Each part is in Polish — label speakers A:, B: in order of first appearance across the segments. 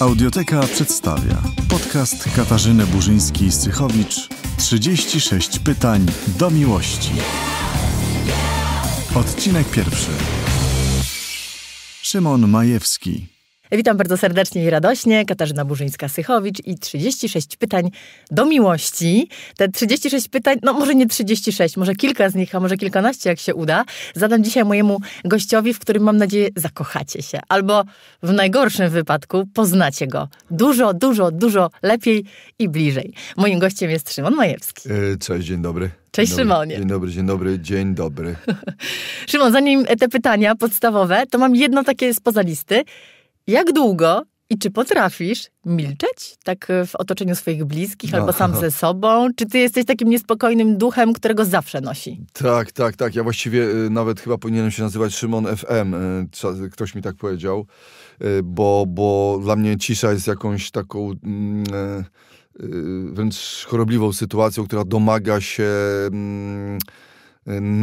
A: Audioteka przedstawia podcast Katarzyny Burzyńskiej-Sychowicz 36 pytań do miłości. Odcinek pierwszy. Szymon Majewski
B: Witam bardzo serdecznie i radośnie. Katarzyna Burzyńska-Sychowicz i 36 pytań do miłości. Te 36 pytań, no może nie 36, może kilka z nich, a może kilkanaście, jak się uda, zadam dzisiaj mojemu gościowi, w którym mam nadzieję zakochacie się. Albo w najgorszym wypadku poznacie go dużo, dużo, dużo lepiej i bliżej. Moim gościem jest Szymon Majewski.
A: E, cześć, dzień dobry. Cześć dzień dobry, Szymonie. Dzień dobry, dzień dobry, dzień dobry.
B: Szymon, zanim te pytania podstawowe, to mam jedno takie spoza listy. Jak długo i czy potrafisz milczeć tak e, w otoczeniu swoich bliskich no. albo sam ze sobą? Czy ty jesteś takim niespokojnym duchem, którego zawsze nosi?
A: Tak, tak, tak. Ja właściwie e, nawet chyba powinienem się nazywać Szymon FM. E, ktoś mi tak powiedział, bo, bo dla mnie cisza jest jakąś taką mm, wręcz chorobliwą sytuacją, która domaga się mm,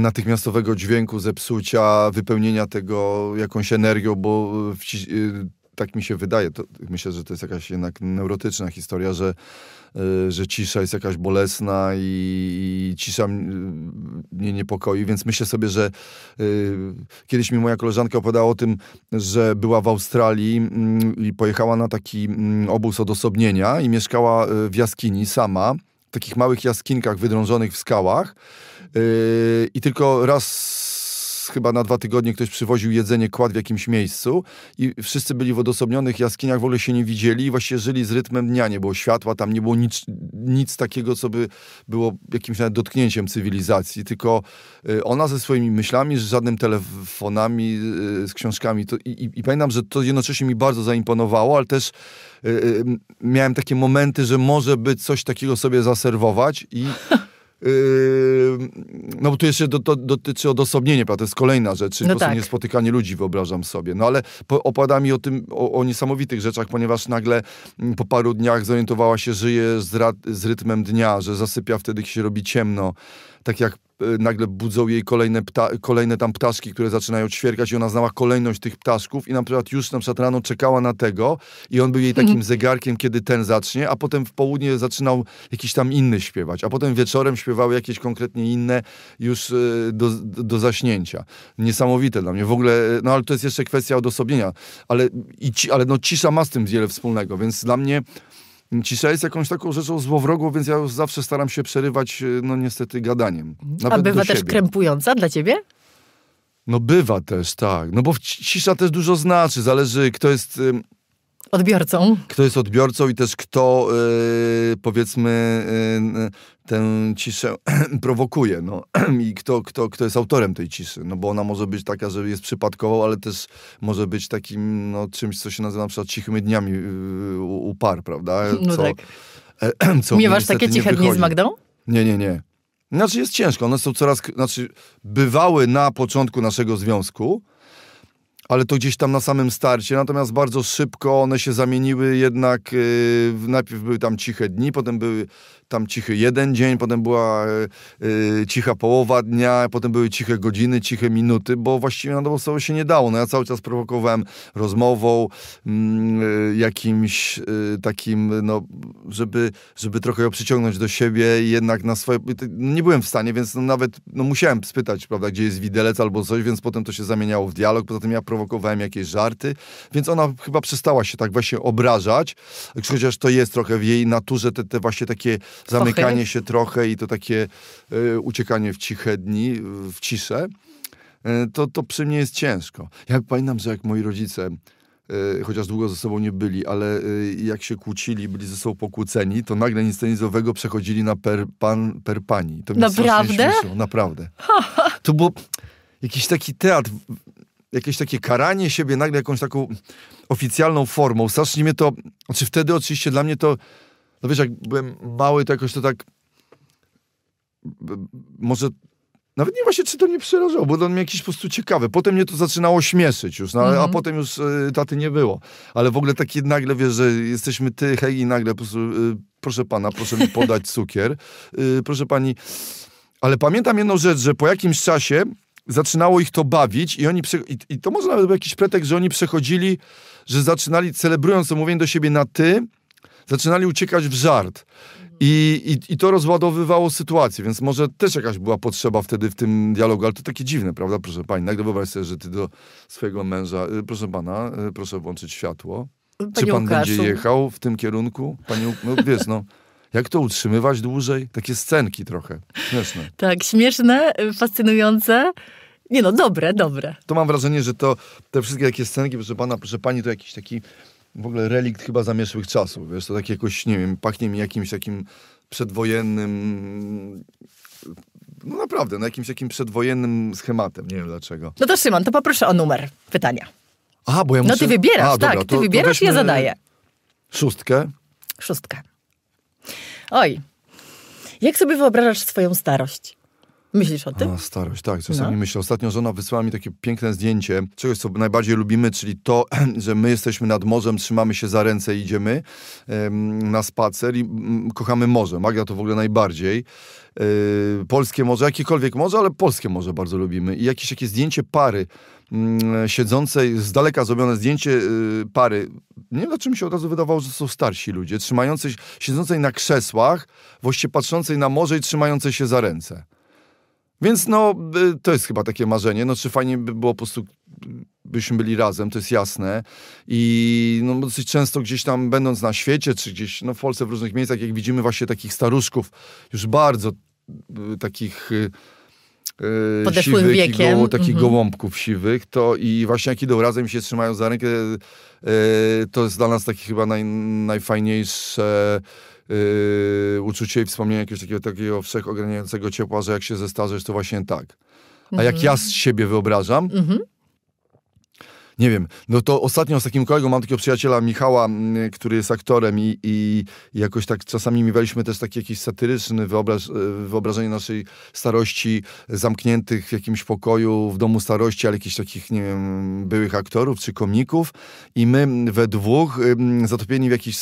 A: natychmiastowego dźwięku, zepsucia, wypełnienia tego jakąś energią, bo tak mi się wydaje, to, myślę, że to jest jakaś jednak neurotyczna historia, że, e, że cisza jest jakaś bolesna i, i cisza mnie niepokoi, więc myślę sobie, że y, kiedyś mi moja koleżanka opowiadała o tym, że była w Australii mm, i pojechała na taki mm, obóz odosobnienia i mieszkała e, w jaskini sama, w takich małych jaskinkach wydrążonych w skałach i tylko raz chyba na dwa tygodnie ktoś przywoził jedzenie, kład w jakimś miejscu i wszyscy byli w odosobnionych jaskiniach, w ogóle się nie widzieli i właśnie żyli z rytmem dnia. Nie było światła, tam nie było nic, nic takiego, co by było jakimś nawet dotknięciem cywilizacji, tylko y, ona ze swoimi myślami, z żadnym telefonami, y, z książkami. To, i, i pamiętam, że to jednocześnie mi bardzo zaimponowało, ale też y, miałem takie momenty, że może by coś takiego sobie zaserwować i Yy, no bo tu jeszcze do, do, dotyczy odosobnienia, prawda? To jest kolejna rzecz, czyli no po prostu tak. niespotykanie ludzi, wyobrażam sobie. No ale po, opowiada mi o tym, o, o, niesamowitych rzeczach, ponieważ nagle mm, po paru dniach zorientowała się, że żyje z, z rytmem dnia, że zasypia wtedy, kiedy się robi ciemno tak jak e, nagle budzą jej kolejne, kolejne tam ptaszki, które zaczynają ćwierkać i ona znała kolejność tych ptaszków i na przykład już na przykład rano czekała na tego i on był jej takim mhm. zegarkiem, kiedy ten zacznie, a potem w południe zaczynał jakiś tam inny śpiewać, a potem wieczorem śpiewały jakieś konkretnie inne już e, do, do zaśnięcia. Niesamowite dla mnie. W ogóle, e, no ale to jest jeszcze kwestia odosobnienia, ale, i, ale no cisza ma z tym wiele wspólnego, więc dla mnie Cisza jest jakąś taką rzeczą złowrogą, więc ja już zawsze staram się przerywać, e, no niestety, gadaniem. Nawet A bywa też
B: krępująca dla ciebie?
A: No bywa też, tak. No bo cisza też dużo znaczy. Zależy, kto jest... Y
B: Odbiorcą.
A: Kto jest odbiorcą i też kto, yy, powiedzmy, yy, tę ciszę prowokuje. No. I kto, kto, kto jest autorem tej ciszy. No bo ona może być taka, że jest przypadkową, ale też może być takim no, czymś, co się nazywa na przykład cichymi dniami yy, u, par, prawda? No co, tak. co Miewasz takie ciche dni z Magdą? Nie, nie, nie. Znaczy jest ciężko. One są coraz... Znaczy bywały na początku naszego związku, ale to gdzieś tam na samym starcie. Natomiast bardzo szybko one się zamieniły jednak, y, najpierw były tam ciche dni, potem były tam cichy jeden dzień, potem była e, e, cicha połowa dnia, potem były ciche godziny, ciche minuty, bo właściwie na dobrą sprawę się nie dało. No ja cały czas prowokowałem rozmową, mm, e, jakimś takim, no, żeby, żeby trochę ją przyciągnąć do siebie i jednak na swoje... Nie byłem w stanie, więc no, nawet no, musiałem spytać, prawda, gdzie jest widelec albo coś, więc potem to się zamieniało w dialog. Poza tym ja prowokowałem jakieś żarty, więc ona chyba przestała się tak właśnie obrażać, chociaż to jest trochę w jej naturze te, te właśnie takie zamykanie się trochę i to takie y, uciekanie w ciche dni, w ciszę, y, to, to przy mnie jest ciężko. Ja pamiętam, że jak moi rodzice e, chociaż długo ze sobą nie byli, ale jak się kłócili, byli ze sobą pokłóceni, to nagle nic tenizowego przechodzili na per, pan, per pani. To mnie naprawdę? Śmieszyło, naprawdę. To było jakiś taki teatr, jakieś takie karanie siebie nagle jakąś taką oficjalną formą. Strasznie mnie to, znaczy wtedy oczywiście dla mnie to no wiesz, jak byłem mały, to jakoś to tak może nawet nie właśnie, czy to mnie przerażało, bo on mnie jakiś po prostu ciekawy. Potem mnie to zaczynało śmieszyć już, no, mm-hmm. a mhm. potem już y, taty nie było. Ale w ogóle taki nagle, wiesz, że jesteśmy ty, hej, i nagle po prostu, y, proszę pana, proszę mi podać cukier. Y, proszę pani... Ale pamiętam jedną rzecz, że po jakimś czasie zaczynało ich to bawić i oni, i, i, to może nawet był jakiś pretekst, że oni przechodzili, że zaczynali, celebrując omówienie do siebie na ty, zaczynali uciekać w żart. I, i, I, to rozładowywało sytuację, więc może też jakaś była potrzeba wtedy w tym dialogu, ale to takie dziwne, prawda, proszę pani? Nagle wyobraź sobie, że ty do swojego męża, y, proszę pana, y, proszę włączyć światło. Czy pan będzie jechał w tym kierunku? Pani, no wiesz, no. Jak to utrzymywać dłużej? Takie scenki trochę. Śmieszne.
B: Tak, śmieszne, y, fascynujące. Nie no, dobre, dobre.
A: To mam wrażenie, że to te wszystkie takie scenki, proszę pana, proszę pani, to jakiś taki w ogóle relikt chyba zamieszłych czasów, wiesz, to tak jakoś, nie wiem, pachnie mi jakimś takim przedwojennym no naprawdę, na no jakimś takim przedwojennym schematem, nie wiem dlaczego.
B: No to Szymon, to poproszę o numer pytania.
A: A, bo ja muszę... No ty wybierasz, A, tak, dobra, tak, ty to, wybierasz ja zadaję. Szóstkę?
B: Szóstkę. Oj, jak sobie wyobrażasz swoją starość? Myślisz o tym?
A: A, starość, tak. No. Czasami no. myślę. Ostatnio żona wysłała mi takie piękne zdjęcie czegoś, co najbardziej lubimy, czyli to, że my jesteśmy nad morzem, trzymamy się za ręce, idziemy na spacer i mm, kochamy morze. Magda to w ogóle najbardziej. Y, polskie morze, jakiekolwiek morze, ale polskie morze bardzo lubimy. I jakieś takie zdjęcie pary mm, siedzącej, z daleka zrobione zdjęcie y, pary. Nie wiem, dlaczego mi się od razu wydawało, że są starsi ludzie, trzymającej, siedzącej na krzesłach, właściwie patrzącej na morze i trzymającej się za ręce. Więc no, y, to jest chyba takie marzenie. No, czy fajnie by było po prostu byśmy byli razem, to jest jasne. I no, dosyć często gdzieś tam, będąc na świecie, czy gdzieś no, w Polsce, w różnych miejscach, jak widzimy właśnie takich staruszków, już bardzo y, takich yy, siwych wiekiem. i goło, takich mhm. gołąbków siwych, to i właśnie jak idą razem się trzymają za rękę, yy, to jest dla nas takie chyba naj, najfajniejsze yy, uczucie i wspomnienie jakiegoś takiego, takiego wszechogarniającego ciepła, że jak się zestarzesz, to właśnie tak. A jak mhm. ja z siebie wyobrażam, mm -hmm nie wiem, no to ostatnio z takim kolegą, mam takiego przyjaciela Michała, mm, który jest aktorem i, i jakoś tak czasami miewaliśmy też taki jakiś satyryczny wyobraż, e, wyobrażenie naszej starości zamkniętych w jakimś pokoju w domu starości, ale jakichś takich, nie wiem, byłych aktorów czy komików i my we dwóch zatopieni w jakiś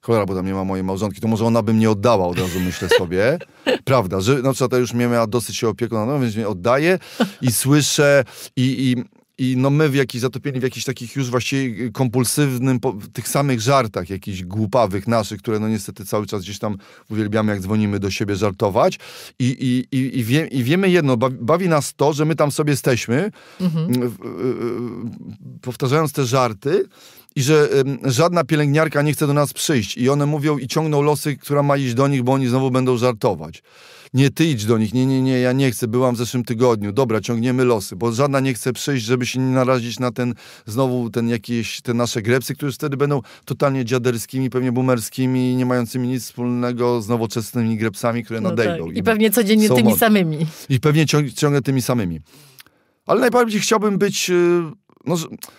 A: cholera, bo tam nie ma mojej małżonki, to może ona by mnie oddała od razu, myślę sobie. Prawda, że na przykład ja już mnie a dosyć się opieką na no, więc mnie oddaje i słyszę i, i i no my w jakiś, zatopieni w jakichś takich już właściwie y, kompulsywnym, po, tych samych żartach jakichś głupawych naszych, które no niestety cały czas gdzieś tam uwielbiamy, jak dzwonimy do siebie żartować. I, i, i, i, wie, i wiemy jedno, bawi nas to, że my tam sobie jesteśmy, mhm. y, y, powtarzając te żarty, i że y, żadna pielęgniarka nie chce do nas przyjść. I one mówią i ciągną losy, która ma iść do nich, bo oni znowu będą żartować nie ty idź do nich, nie, nie, nie, ja nie chcę, byłam w zeszłym tygodniu, dobra, ciągniemy losy, bo żadna nie chce przyjść, żeby się nie narazić na ten, znowu ten jakieś, te nasze grepsy, które wtedy będą totalnie dziaderskimi, pewnie boomerskimi, nie mającymi nic wspólnego z nowoczesnymi grepsami, które no tak. nadejdą. Tak. I, I pewnie codziennie tymi samymi. I pewnie ciąg, ciągle tymi samymi. Ale najbardziej chciałbym być... Yy, no,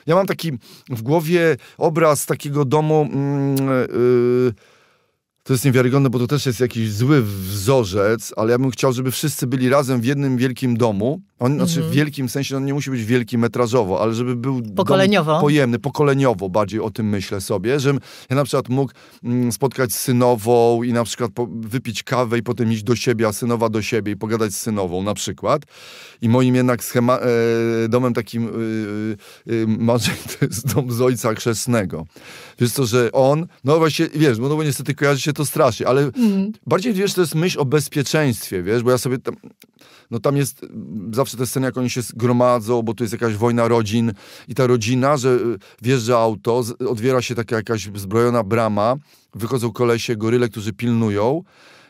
A: ja mam taki w głowie obraz takiego domu yy, to jest niewiarygodne, bo to też jest jakiś zły wzorzec, ale ja bym chciał, żeby wszyscy byli razem w jednym wielkim domu on, znaczy w mhm. wielkim sensie, on nie musi być wielki metrażowo, ale żeby był pokoleniowo. pojemny, pokoleniowo bardziej o tym myślę sobie, że ja na przykład mógł mm, spotkać z synową i na przykład wypić kawę i potem iść do siebie, a synowa do siebie i pogadać z synową na przykład. I moim jednak schema, e, domem takim e, e, marzeń to jest dom z ojca chrzestnego. Wiesz to, że on, no właśnie, wiesz, no bo niestety kojarzy się to strasznie, ale mhm. bardziej wiesz, to jest myśl o bezpieczeństwie, wiesz, bo ja sobie tam, no tam jest zawsze zawsze te sceny, jak oni się zgromadzą, bo to jest jakaś wojna rodzin i ta rodzina, że y, wjeżdża auto, odwiera się taka jakaś zbrojona brama, wychodzą kolesie, goryle, którzy pilnują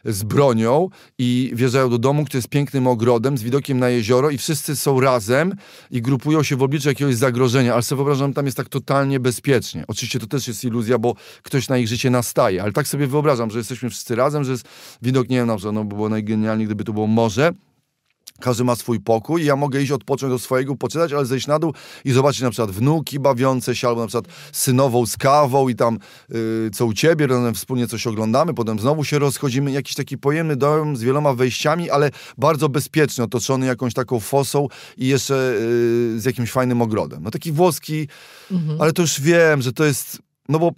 A: z bronią i wjeżdżają do domu, który jest pięknym ogrodem z widokiem na jezioro i wszyscy są razem i grupują się w obliczu jakiegoś zagrożenia, ale sobie wyobrażam, tam jest tak totalnie bezpiecznie. Oczywiście to też jest iluzja, bo ktoś na ich życie nastaje, ale tak sobie wyobrażam, że jesteśmy wszyscy razem, że jest widok, nie wiem, na przykład, no by było najgenialniej, gdyby to było morze, każdy ma swój pokój i ja mogę iść odpocząć do swojego, poczytać, ale zejść na dół i zobaczyć na przykład wnuki bawiące się, albo na przykład synową z kawą i tam yy, co u ciebie, razem wspólnie coś oglądamy, potem znowu się rozchodzimy. Jakiś taki pojemny dom z wieloma wejściami, ale bardzo bezpiecznie otoczony jakąś taką fosą i jeszcze yy, z jakimś fajnym ogrodem. No taki włoski, mhm. ale to już wiem, że to jest, no bo,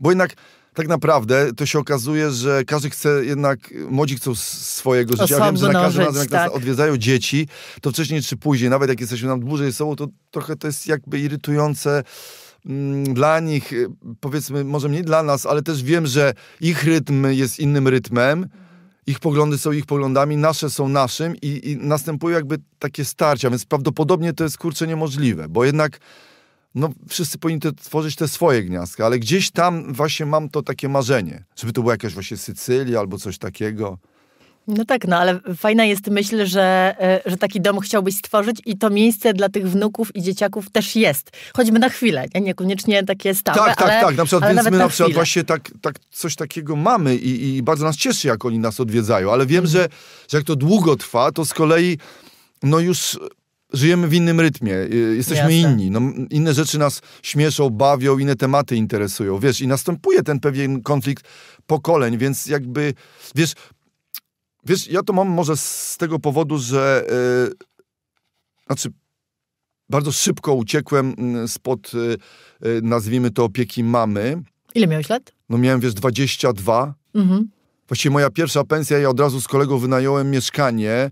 A: bo jednak tak naprawdę to się okazuje, że każdy chce jednak, młodzi chcą swojego życia. ja wiem, że na każdym razem, jak tak. nas odwiedzają dzieci, to wcześniej czy później, nawet jak jesteśmy nam dłużej ze sobą, to trochę to jest jakby irytujące mm, dla nich, y, powiedzmy, może nie dla nas, ale też wiem, że ich rytm jest innym rytmem, ich poglądy są ich poglądami, nasze są naszym i, i następuje jakby takie starcia, więc prawdopodobnie to jest kurczę niemożliwe, bo jednak no wszyscy powinni te, tworzyć te swoje gniazdka, ale gdzieś tam właśnie mam to takie marzenie, żeby to była jakaś właśnie Sycylia albo coś takiego.
B: No tak, no ale fajna jest myśl, że, e, że taki dom chciałbyś stworzyć i to miejsce dla tych wnuków i dzieciaków też jest. Choćby na chwilę, nie? niekoniecznie takie stałe, Tak, tak, ale, tak. Na przykład, więc my na, na przykład właśnie
A: tak, tak coś takiego mamy i, i bardzo nas cieszy, jak oni nas odwiedzają, ale wiem, mhm. że, że jak to długo trwa, to z kolei no już żyjemy w innym rytmie, y, jesteśmy Jasne. inni. No, inne rzeczy nas śmieszą, bawią, inne tematy interesują, wiesz, i następuje ten pewien konflikt pokoleń, więc jakby, wiesz, wiesz, ja to mam może z tego powodu, że, yy, znaczy, bardzo szybko uciekłem spod, yy, nazwijmy to, opieki mamy. Ile miałeś lat? No miałem, wiesz, 22. Mhm. Właściwie moja pierwsza pensja, ja od razu z kolegą wynająłem mieszkanie,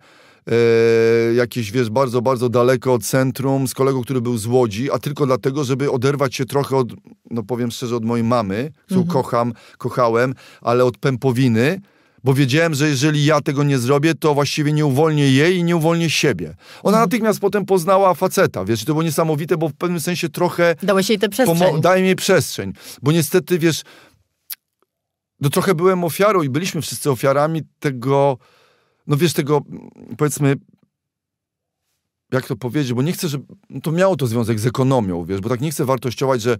A: e, jakieś, wiesz, bardzo, bardzo daleko od centrum z kolegą, który był z Łodzi, a tylko dlatego, żeby oderwać się trochę od, no powiem szczerze, od mojej mamy, którą mhm. kocham, kochałem, ale od pępowiny, bo wiedziałem, że jeżeli ja tego nie zrobię, to właściwie nie uwolnię jej i nie uwolnię siebie. Ona mhm. natychmiast potem poznała faceta, wiesz, I to było niesamowite, bo w pewnym sensie trochę... Dałeś jej tę przestrzeń. daj jej przestrzeń, bo niestety, wiesz, no trochę byłem ofiarą i byliśmy wszyscy ofiarami tego no wiesz, tego powiedzmy jak to powiedzieć, bo nie chcę, żeby no to miało to związek z ekonomią, wiesz, bo tak nie chcę wartościować, że,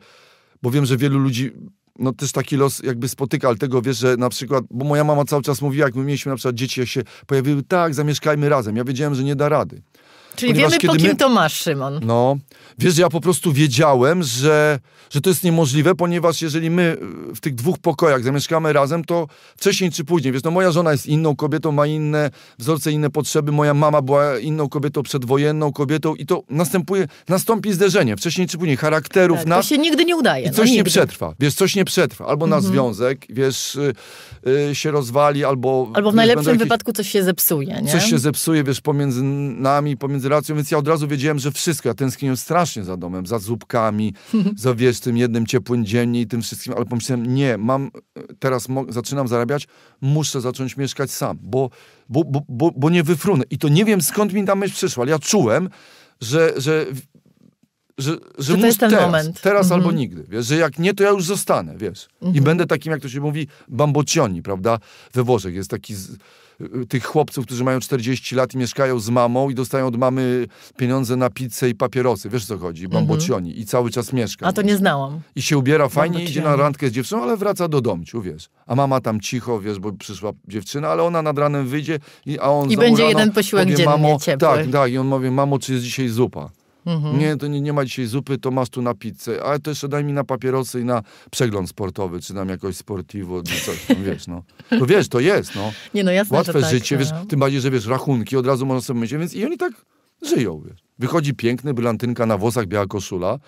A: bo wiem, że wielu ludzi no też taki los jakby spotyka, ale tego wiesz, że na przykład, bo moja mama cały czas mówiła, jak my mieliśmy na przykład dzieci, jak się pojawiły, tak, zamieszkajmy razem. Ja wiedziałem, że nie da rady. Czyli Ponieważ wiemy, po kim my... to
B: masz, Szymon.
A: No, wiesz, ja po prostu wiedziałem, że, że to jest niemożliwe, ponieważ jeżeli my y, w tych dwóch pokojach zamieszkamy razem, to wcześniej czy później, wiesz, no moja żona jest inną kobietą, ma inne wzorce, inne potrzeby, moja mama była inną kobietą, przedwojenną kobietą i to następuje, nastąpi zderzenie, wcześniej czy później, charakterów tak, nas. To się
B: nigdy nie udaje. I no coś no, nie przetrwa,
A: wiesz, coś nie przetrwa. Albo mhm. nasz związek, wiesz, yy, yy, się rozwali, albo... Albo w najlepszym wypadku
B: coś się zepsuje, nie? Coś się
A: zepsuje, wiesz, pomiędzy nami, pomiędzy między więc ja od razu wiedziałem, że wszystko. Ja tęskniłem strasznie za domem, za zupkami, za wiesz, tym jednym ciepłym dzień i tym wszystkim, ale pomyślałem, nie, mam, teraz zaczynam zarabiać, muszę zacząć mieszkać sam, bo, bo, bo, bo, bo nie wyfrunę. I to nie wiem skąd mi ta myśl przyszła, ale ja czułem, że, że że, że to jest ten teraz, moment. teraz mhm. albo nigdy, wiesz, że jak nie, to ja już zostanę, wiesz. Mhm. I będę takim, jak to się mówi, bambocioni, prawda? We Włoszech jest taki z, Y, tych chłopców, którzy mają 40 lat i mieszkają z mamą i dostają od mamy pieniądze na pizzę i papierosy. Wiesz co chodzi? Mhm. Bambocioni. I cały czas mieszka.
B: A to nie znałam.
A: I się ubiera fajnie, idzie na randkę z dziewczyną, ale wraca do domciu, wiesz. A mama tam cicho, wiesz, bo przyszła dziewczyna, ale ona nad ranem wyjdzie, i, a on I będzie jeden posiłek powie, dziennie mamo, ciepły. Tak, tak. I on mówi, mamo, czy jest dzisiaj zupa?
B: Mhm. Nie, to
A: nie, nie ma dzisiaj zupy, to masz tu na pizzę, ale to jeszcze daj mi na papierosy i na przegląd sportowy, czy nam jakoś sportivo, czy coś, no, wiesz, no. To wiesz, to jest, no.
B: Nie, no jasne, Łatwe tak, życie, no. wiesz, tym
A: bardziej, że wiesz, rachunki, od razu można sobie myśleć, więc i oni tak żyją, wiesz. Wychodzi piękny, brylantynka na włosach, biała koszula,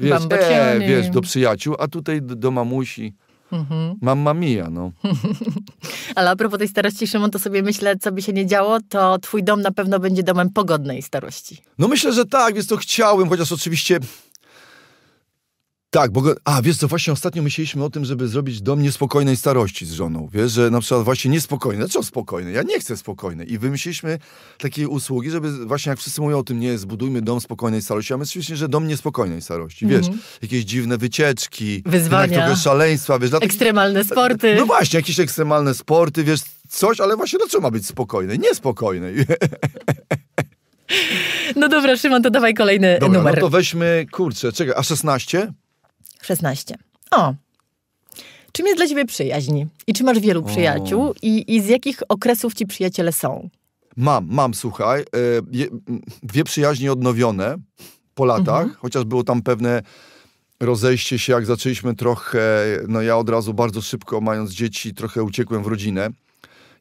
A: wiesz, e, wiesz, do przyjaciół, a tutaj do, do mamusi. Mhm. Mamma mia, no.
B: Ale a propos tej starości, Szymon, to sobie myślę, co by się nie działo, to twój dom na pewno będzie domem pogodnej starości.
A: No myślę, że tak, więc to chciałem, chociaż oczywiście tak, bo... a, wiesz co, właśnie ostatnio myśleliśmy o tym, żeby zrobić dom niespokojnej starości z żoną. Wiesz, że na przykład właśnie niespokojny. Dlaczego spokojny? Ja nie chcę spokojny. I wymyśliliśmy takie usługi, żeby właśnie jak wszyscy mówią o tym, nie, zbudujmy dom spokojnej starości, a my myśleliśmy, że dom niespokojnej starości. Wiesz, mm -hmm. jakieś dziwne wycieczki. Wyzwania. Trochę szaleństwa, wiesz. Dlatego, ekstremalne no, sporty. No właśnie, jakieś ekstremalne sporty, wiesz, coś, ale właśnie dlaczego ma być spokojny? Niespokojny.
B: No dobra, Szymon, to dawaj kolejny dobra, no numer. No to
A: weźmy, kurczę, czekaj, a 16?
B: 16. O, Czym jest dla ciebie przyjaźń? I czy masz wielu przyjaciół? I, I z jakich okresów ci przyjaciele są?
A: Mam, mam, słuchaj. E, dwie przyjaźnie odnowione po latach, mhm. chociaż było tam pewne rozejście się, jak zaczęliśmy trochę, no ja od razu bardzo szybko, mając dzieci, trochę uciekłem w rodzinę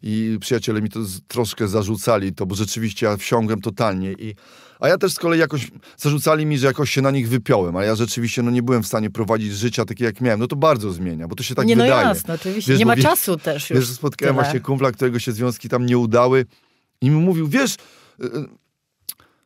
A: i przyjaciele mi to troszkę zarzucali to, bo rzeczywiście ja wsiągłem totalnie i a ja też z kolei jakoś zarzucali mi, że jakoś się na nich wypiąłem, a ja rzeczywiście no, nie byłem w stanie prowadzić życia takie jak miałem. No to bardzo zmienia, bo to się tak nie, no wydaje. Nie, no jasne, oczywiście. Wiesz, nie ma wie, czasu też już. Wiesz, spotkałem tyle. właśnie kumpla, którego się związki tam nie udały i mi mówił, wiesz, y, y,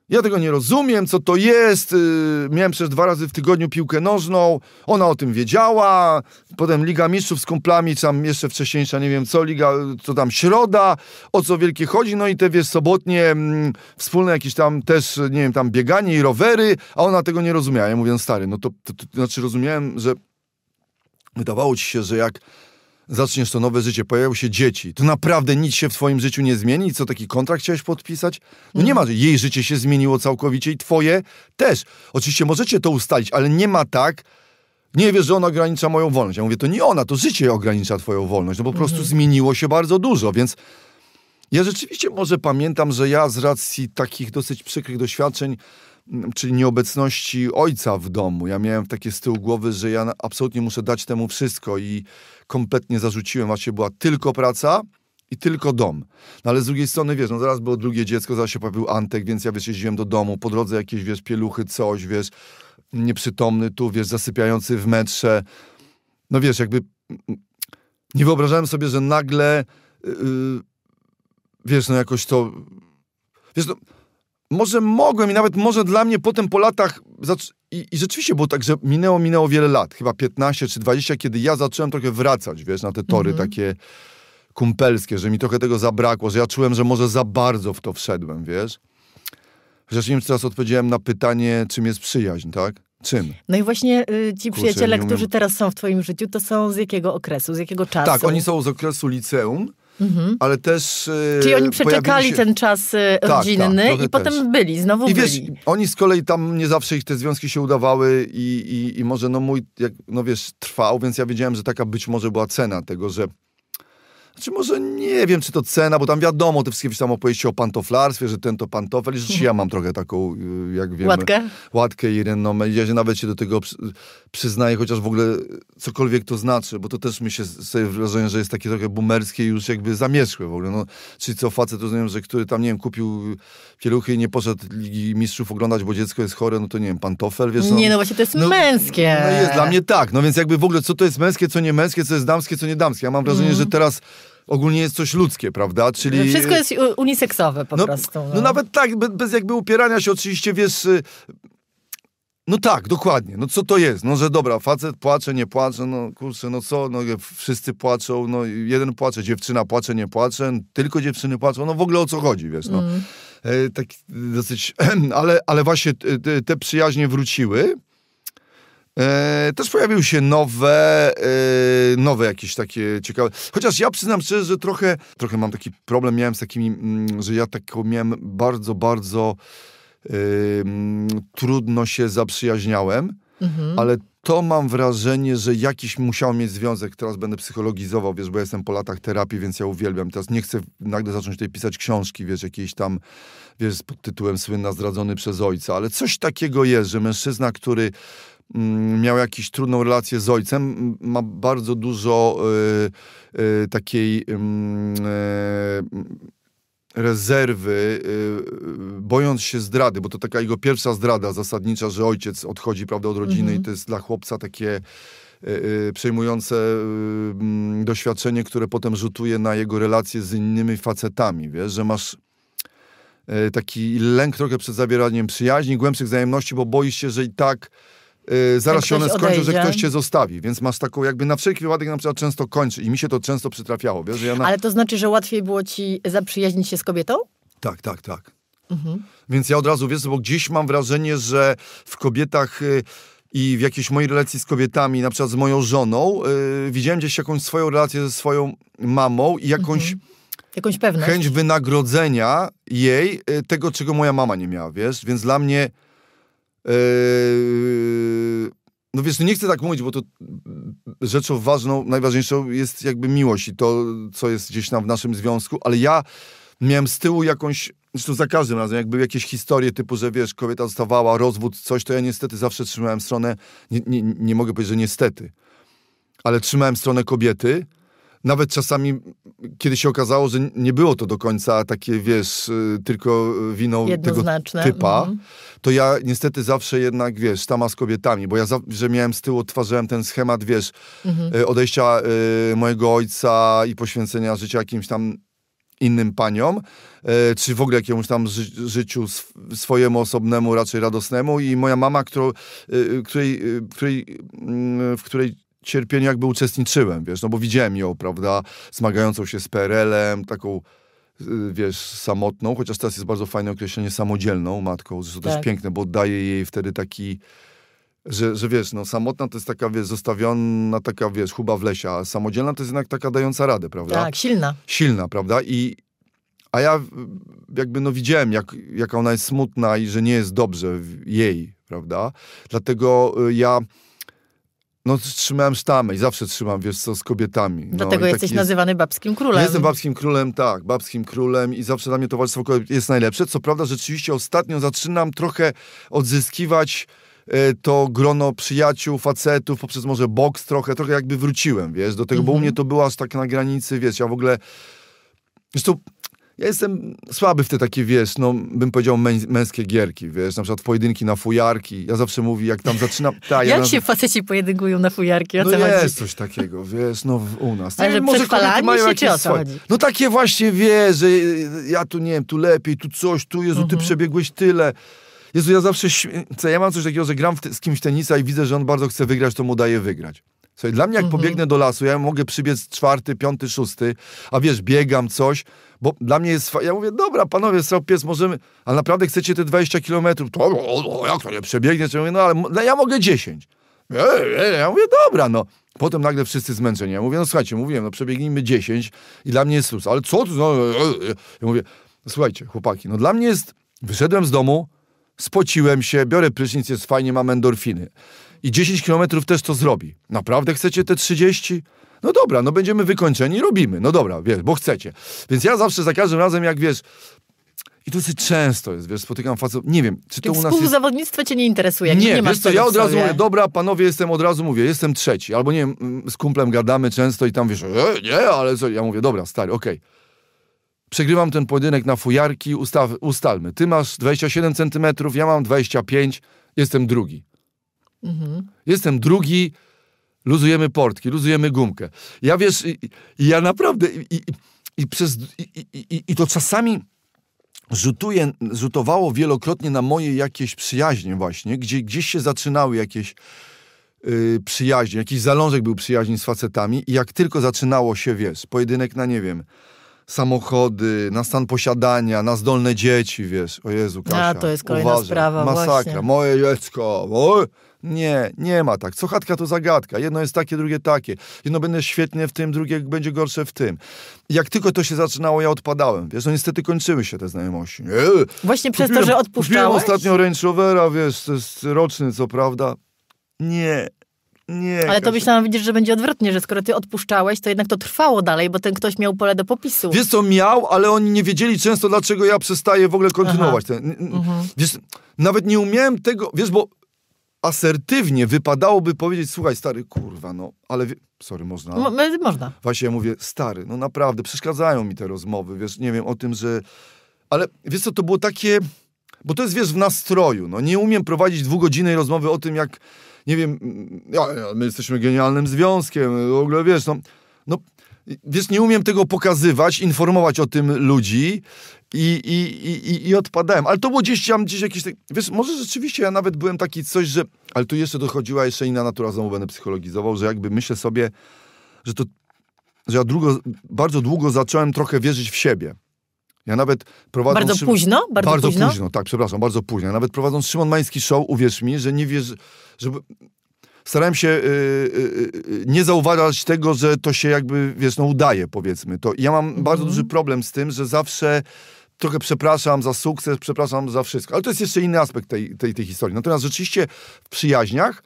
A: ja tego nie rozumiem, co to jest. Y, miałem przecież dwa razy w tygodniu piłkę nożną, ona o tym wiedziała. Potem Liga Mistrzów z kumplami, czy tam jeszcze wcześniejsza, nie wiem co, Liga, co tam środa, o co wielkie chodzi. No i te wiesz, sobotnie mm, wspólne jakieś tam też, nie wiem, tam bieganie i rowery, a ona tego nie rozumiała. Ja mówię, stary, no to, to, to znaczy rozumiałem, że wydawało ci się, że jak zaczniesz to nowe życie, pojawią się dzieci, to naprawdę nic się w twoim życiu nie zmieni? Co, taki kontrakt chciałeś podpisać? No nie mhm. ma, jej życie się zmieniło całkowicie i twoje też. Oczywiście możecie to ustalić, ale nie ma tak, nie wiesz, że ona ogranicza moją wolność. Ja mówię, to nie ona, to życie ogranicza twoją wolność, no po prostu mhm. zmieniło się bardzo dużo, więc ja rzeczywiście może pamiętam, że ja z racji takich dosyć przykrych doświadczeń czyli nieobecności ojca w domu. Ja miałem takie z tyłu głowy, że ja absolutnie muszę dać temu wszystko i kompletnie zarzuciłem. Właśnie była tylko praca i tylko dom. No ale z drugiej strony, wiesz, no zaraz było drugie dziecko, zaraz się pojawił Antek, więc ja, wiesz, jeździłem do domu, po drodze jakieś, wiesz, pieluchy, coś, wiesz, nieprzytomny tu, wiesz, zasypiający w metrze. No wiesz, jakby nie wyobrażałem sobie, że nagle, yy, wiesz, no jakoś to... Wiesz, no, może mogłem i nawet może dla mnie potem po latach. I, I, rzeczywiście było tak, że minęło, minęło wiele lat, chyba 15 czy 20, kiedy ja zacząłem trochę wracać, wiesz, na te tory mhm. takie kumpelskie, że mi trochę tego zabrakło, że ja czułem, że może za bardzo w to wszedłem, wiesz. Chociaż nie wiem, czy teraz odpowiedziałem na pytanie, czym jest przyjaźń, tak? Czym?
B: No i właśnie y, ci Kurczę, przyjaciele, umiem... którzy teraz są w twoim życiu, to są z jakiego okresu, z jakiego tak, czasu? Tak, oni są
A: z okresu liceum. Mhm. ale też... E, Czyli oni przeczekali się... ten
B: czas rodzinny e, tak, tak, i potem byli, znowu I wiesz, byli.
A: oni z kolei tam nie zawsze ich te związki się udawały i, i, i może no mój, jak, no wiesz, trwał, więc ja wiedziałem, że taka być może była cena tego, że znaczy może nie wiem, czy to cena, bo tam wiadomo, te wszystkie tam opowieści o pantoflarstwie, że ten to pantofel. Rzeczywiście ja mam trochę taką, y, jak wiem... Łatkę? Łatkę i no, ja się nawet się do tego przyznaję, chociaż w ogóle cokolwiek to znaczy, bo to też mi się sobie wrażenie, że jest takie trochę boomerskie już jakby zamierzchłe w ogóle. No, czyli co facet, rozumiem, że który tam, nie wiem, kupił pieluchy i nie poszedł Ligi Mistrzów oglądać, bo dziecko jest chore, no to nie wiem, pantofel, wiesz... No, nie, no właśnie to jest no,
B: męskie. No, no jest dla mnie
A: tak, no więc jakby w ogóle co to jest męskie, co nie męskie, co jest damskie, co nie damskie. Ja mam wrażenie, mm. że teraz ogólnie jest coś ludzkie, prawda? Czyli... No, wszystko
B: jest uniseksowe po no, prostu. No. no.
A: nawet tak, bez jakby upierania się, oczywiście wiesz... Y, no tak, dokładnie. No co to jest? No że dobra, facet płacze, nie płacze, no kurczę, no co? No wszyscy płaczą, no jeden płacze, dziewczyna płacze, nie płacze, tylko dziewczyny płaczą, no w ogóle o co chodzi, wiesz, no. Mm. E, tak dosyć, ale, ale właśnie te, te przyjaźnie wróciły E, też pojawiły się nowe, e, nowe jakieś takie ciekawe. Chociaż ja przyznam szczerze, że trochę, trochę mam taki problem, miałem z takimi, mm, że ja taką miałem bardzo, bardzo e, mm, trudno się zaprzyjaźniałem, mhm. ale to mam wrażenie, że jakiś musiał mieć związek. Teraz będę psychologizował, wiesz, bo jestem po latach terapii, więc ja uwielbiam. Teraz nie chcę nagle zacząć tutaj pisać książki, wiesz, jakiejś tam, wiesz, pod tytułem Słynna zdradzony przez ojca, ale coś takiego jest, że mężczyzna, który Mm, miał jakąś trudną relację z ojcem, ma bardzo dużo y, y, takiej mm, e, rezerwy, y, bojąc się zdrady, bo to taka jego pierwsza zdrada zasadnicza, że ojciec odchodzi prawda, od rodziny mhm. i to jest dla chłopca takie przejmujące mm, doświadczenie, które potem rzutuje na jego relacje z innymi facetami, wiesz, że masz e, taki lęk trochę przed zawieraniem przyjaźni, głębszych wzajemności, bo boisz się, że i tak Y, zaraz się one skończą, odejdzie. że ktoś cię zostawi, więc masz taką jakby na wszelki wypadek na przykład często kończy i mi się to często przytrafiało. Wiesz, że ja na... Ale
B: to znaczy, że łatwiej było ci zaprzyjaźnić się z kobietą?
A: Tak, tak, tak. Mhm. Więc ja od razu wiesz, bo gdzieś mam wrażenie, że w kobietach y, i w jakiejś mojej relacji z kobietami, na przykład z moją żoną, yy, widziałem gdzieś jakąś swoją relację ze swoją mamą i jakąś. Mhm. jakąś pewność. Chęć wynagrodzenia jej y, tego, czego moja mama nie miała, wiesz? Więc dla mnie Yy, no wiesz, nie chcę tak mówić, bo to rzeczą ważną, najważniejszą jest jakby miłość i to, co jest gdzieś tam w naszym związku, ale ja miałem z tyłu jakąś, zresztą za każdym razem, jakby były jakieś historie typu, że wiesz, kobieta zostawała, rozwód, coś, to ja niestety zawsze trzymałem stronę, nie, nie, nie mogę powiedzieć, że niestety, ale trzymałem stronę kobiety, nawet czasami, kiedy się okazało, że nie było to do końca takie, wiesz, y, tylko winą tego typa, mm. to ja niestety zawsze jednak, wiesz, tama z kobietami, bo ja zawsze miałem z tyłu, odtwarzałem ten schemat, wiesz, mm -hmm. odejścia y, mojego ojca i poświęcenia życia jakimś tam innym paniom, y, czy w ogóle jakiemuś tam ży życiu sw swojemu osobnemu, raczej radosnemu i moja mama, którą, y, y której, której, w której mm, cierpieniu jakby uczestniczyłem, wiesz, no bo widziałem ją, prawda, zmagającą się z PRL-em, taką y, wiesz, samotną, chociaż teraz jest bardzo fajne określenie samodzielną matką, to tak. też piękne, bo daje jej wtedy taki, że, że wiesz, no samotna to jest taka, wiesz, zostawiona taka, wiesz, chuba w lesie, a samodzielna to jest jednak taka dająca radę, prawda? Tak, silna. Silna, prawda? I, a ja jakby no widziałem, jak, jaka ona jest smutna i że nie jest dobrze jej, prawda? Dlatego y, ja no, trzymałem sztamę i zawsze trzymam, wiesz co, z kobietami. No, Dlatego jesteś nazywany
B: babskim królem. Jestem
A: babskim królem, tak, babskim królem i zawsze dla mnie towarzystwo jest najlepsze. Co prawda rzeczywiście ostatnio zaczynam trochę odzyskiwać e, to grono przyjaciół, facetów, poprzez może boks trochę, trochę jakby wróciłem, wiesz, do tego, mm bo u mhm. mnie to było aż tak na granicy, wiesz, ja w ogóle... Zresztą ja jestem słaby w te takie, wiesz, no bym powiedział męskie gierki, wiesz, na przykład pojedynki na fujarki. Ja zawsze mówię, jak tam zaczynam... Ta, jak ja się
B: na... faceci pojedynkują na fujarki, o no co jest chodzi?
A: coś takiego, wiesz, no u nas. Ale no, że mają się, czy o co swoje... chodzi? No takie właśnie, wiesz, że ja tu, nie wiem, tu lepiej, tu coś, tu, Jezu, mhm. ty przebiegłeś tyle. Jezu, ja zawsze... Śmie... Co, ja mam coś takiego, że gram z kimś tenisa i widzę, że on bardzo chce wygrać, to mu daję wygrać. Słuchaj, dla mnie jak mhm. pobiegnę do lasu, ja mogę przybiec czwarty, piąty, szósty, a wiesz, biegam coś, bo dla mnie jest... Ja mówię, dobra, panowie, srał pies, możemy... A naprawdę chcecie te 20 kilometrów? To o, o, jak to nie przebiegnie? Ja mówię, no ale no, ja mogę 10. Ja mówię, dobra, no. Potem nagle wszyscy zmęczeni. Ja mówię, no słuchajcie, mówiłem, no przebiegnijmy 10 i dla mnie jest plus. Ale co? No, ja mówię, słuchajcie, chłopaki, no dla mnie jest... Wyszedłem z domu, spociłem się, biorę prysznic, jest fajnie, mam endorfiny i 10 kilometrów też to zrobi. Naprawdę chcecie te 30? No dobra, no będziemy wykończeni, robimy. No dobra, wiesz, bo chcecie. Więc ja zawsze za każdym razem, jak wiesz, i to dosyć często jest, wiesz, spotykam facetów, nie wiem, czy to tak, u nas
B: Współzawodnictwo jest... cię nie interesuje, nie, nie wiesz ja od razu mówię,
A: dobra, panowie, jestem od razu, mówię, jestem trzeci, albo nie wiem, mm, z kumplem gadamy często i tam, wiesz, e, nie, ale co, ja mówię, dobra, stary, okej. Okay. Przegrywam ten pojedynek na fujarki, ustaw, ustalmy, ty masz 27 centymetrów, ja mam 25, jestem drugi. Mhm. Jestem drugi, luzujemy portki, luzujemy gumkę. Ja wiesz, i, i ja naprawdę i, i przez, i, to czasami rzutuje, rzutowało wielokrotnie na moje jakieś przyjaźnie właśnie, gdzie gdzieś się zaczynały jakieś yy, przyjaźnie, jakiś zalążek był przyjaźni z facetami i jak tylko zaczynało się, wiesz, pojedynek na, nie wiem, samochody, na stan posiadania, na zdolne dzieci, wiesz. O Jezu, Kasia. A, to jest kolejna uważa. sprawa Masakra. Właśnie. Moje dziecko. O! Nie, nie ma tak. Co chatka to zagadka. Jedno jest takie, drugie takie. Jedno będę świetnie w tym, drugie będzie gorsze w tym. Jak tylko to się zaczynało, ja odpadałem. Wiesz, no niestety kończyły się te znajomości. Właśnie kupiłem, przez to, że odpuszczałeś? Kupiłem ostatnio Range Rovera, wiesz, to jest roczny, co prawda. Nie, nie. Ale Kasia. to myślałam,
B: widzisz, że będzie odwrotnie, że skoro ty odpuszczałeś, to jednak to trwało dalej, bo ten ktoś miał pole do popisu. Wiesz
A: co, miał, ale oni nie wiedzieli często, dlaczego ja przestaję w ogóle kontynuować. Ten, mhm. Wiesz, nawet nie umiałem tego, wiesz, bo asertywnie wypadałoby powiedzieć, słuchaj, stary, kurwa, no, ale, sorry, można? Mo można. Właśnie ja mówię, stary, no naprawdę, przeszkadzają mi te rozmowy, wiesz, nie wiem, o tym, że... Ale, wiesz co, to było takie... Bo to jest, wiesz, w nastroju, no, nie umiem prowadzić dwugodzinnej rozmowy o tym, jak nie wiem, ja my jesteśmy genialnym związkiem, w ogóle wiesz, no, no wiesz, nie umiem tego pokazywać, informować o tym ludzi i, i, i, i odpadałem. Ale to było gdzieś tam, gdzieś jakieś, tak, wiesz, może rzeczywiście ja nawet byłem taki coś, że, ale tu jeszcze dochodziła jeszcze inna natura, znowu będę psychologizował, że jakby myślę sobie, że to, że ja długo, bardzo długo zacząłem trochę wierzyć w siebie. Ja nawet prowadząc... Bardzo Szymon... późno? Bardzo, bardzo późno? późno? tak, przepraszam, bardzo późno. Ja nawet prowadząc Szymon Mański Show, uwierz mi, że nie wierzę żeby starałem się y, y, y, nie zauważać tego, że to się jakby, wiesz, no udaje, powiedzmy. To ja mam bardzo mhm. duży problem z tym, że zawsze trochę przepraszam za sukces, przepraszam za wszystko. Ale to jest jeszcze inny aspekt tej, tej, tej historii. Natomiast rzeczywiście w przyjaźniach